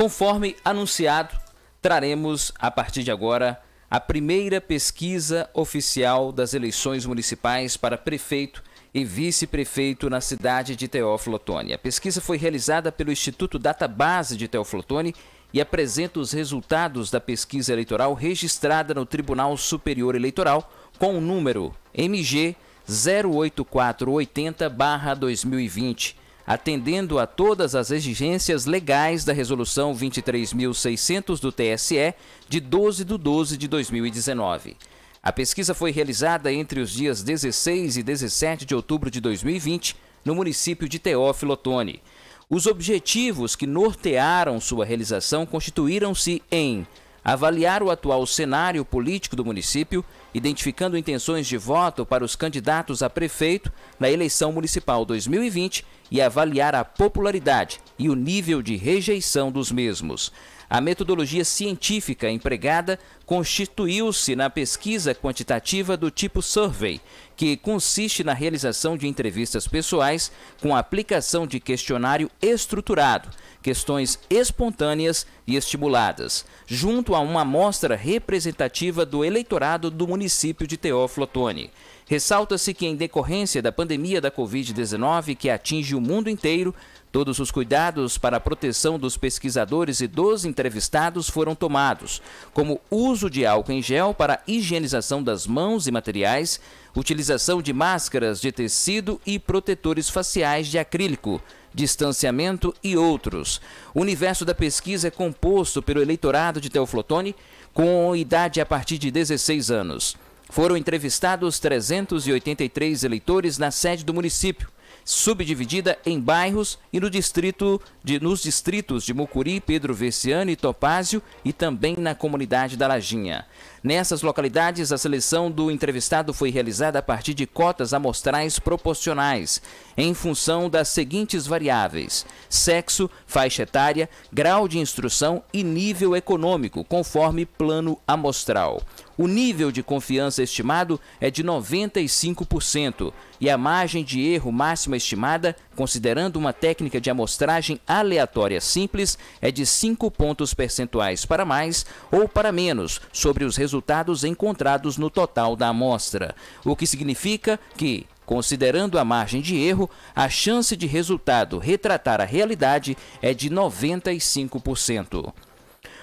Conforme anunciado, traremos a partir de agora a primeira pesquisa oficial das eleições municipais para prefeito e vice-prefeito na cidade de Teófilo Otoni. A pesquisa foi realizada pelo Instituto Database de Teófilo Otoni e apresenta os resultados da pesquisa eleitoral registrada no Tribunal Superior Eleitoral com o número MG 08480/2020 atendendo a todas as exigências legais da Resolução 23.600 do TSE, de 12 de 12 de 2019. A pesquisa foi realizada entre os dias 16 e 17 de outubro de 2020, no município de Teófilo Otoni. Os objetivos que nortearam sua realização constituíram-se em avaliar o atual cenário político do município, identificando intenções de voto para os candidatos a prefeito na eleição municipal 2020 e avaliar a popularidade e o nível de rejeição dos mesmos. A metodologia científica empregada constituiu-se na pesquisa quantitativa do tipo survey, que consiste na realização de entrevistas pessoais com a aplicação de questionário estruturado, questões espontâneas e estimuladas, junto a uma amostra representativa do eleitorado do município de Teófilo Otoni. Ressalta-se que, em decorrência da pandemia da Covid-19 que atinge o mundo inteiro, todos os cuidados para a proteção dos pesquisadores e dos entrevistados foram tomados, como uso de álcool em gel para higienização das mãos e materiais, utilização de máscaras de tecido e protetores faciais de acrílico distanciamento e outros. O universo da pesquisa é composto pelo eleitorado de Teoflotone com idade a partir de 16 anos. Foram entrevistados 383 eleitores na sede do município, subdividida em bairros e no distrito de, nos distritos de Mucuri, Pedro Verciano e Topázio e também na comunidade da Lajinha. Nessas localidades, a seleção do entrevistado foi realizada a partir de cotas amostrais proporcionais, em função das seguintes variáveis: sexo, faixa etária, grau de instrução e nível econômico, conforme plano amostral. O nível de confiança estimado é de 95% e a margem de erro máxima estimada, considerando uma técnica de amostragem aleatória simples, é de 5 pontos percentuais para mais ou para menos sobre os resultados encontrados no total da amostra, o que significa que, Considerando a margem de erro, a chance de resultado retratar a realidade é de 95%.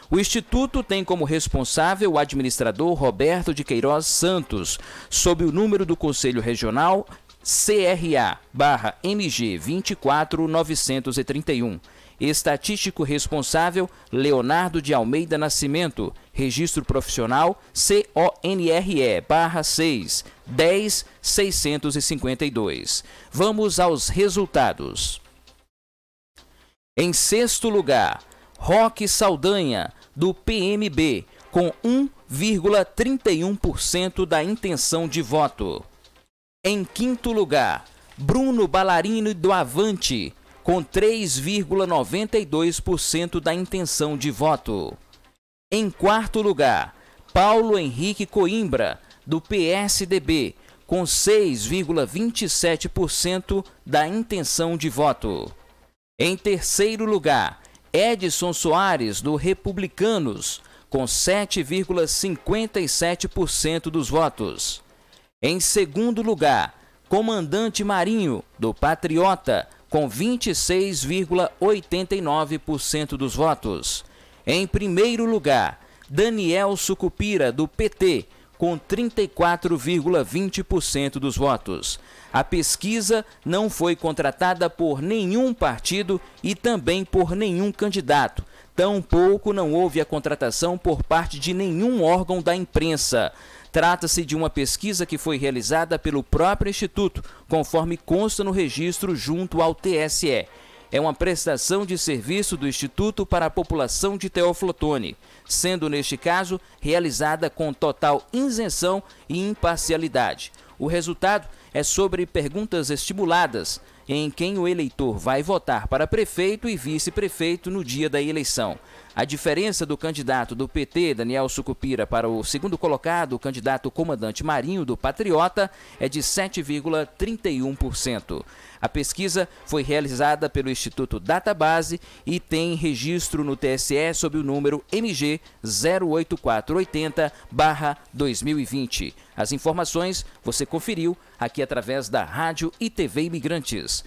O Instituto tem como responsável o administrador Roberto de Queiroz Santos, sob o número do Conselho Regional CRA-MG 24931. Estatístico responsável Leonardo de Almeida Nascimento, registro profissional CONRE-6 10652. Vamos aos resultados. Em sexto lugar, Roque Saldanha, do PMB, com 1,31% da intenção de voto. Em quinto lugar, Bruno Ballarino do Avante, com 3,92% da intenção de voto. Em quarto lugar, Paulo Henrique Coimbra, do PSDB, com 6,27% da intenção de voto. Em terceiro lugar, Edson Soares, do Republicanos, com 7,57% dos votos. Em segundo lugar, Comandante Marinho, do Patriota, com 26,89% dos votos. Em primeiro lugar, Daniel Sucupira, do PT, com 34,20% dos votos. A pesquisa não foi contratada por nenhum partido e também por nenhum candidato. Tampouco não houve a contratação por parte de nenhum órgão da imprensa. Trata-se de uma pesquisa que foi realizada pelo próprio Instituto, conforme consta no registro junto ao TSE é uma prestação de serviço do Instituto para a População de Teoflotone, sendo neste caso realizada com total isenção e imparcialidade. O resultado é sobre perguntas estimuladas em quem o eleitor vai votar para prefeito e vice-prefeito no dia da eleição. A diferença do candidato do PT, Daniel Sucupira, para o segundo colocado, o candidato comandante Marinho do Patriota, é de 7,31%. A pesquisa foi realizada pelo Instituto Database e tem registro no TSE sob o número MG 08480-2020. As informações você conferiu aqui através da Rádio e TV Imigrantes.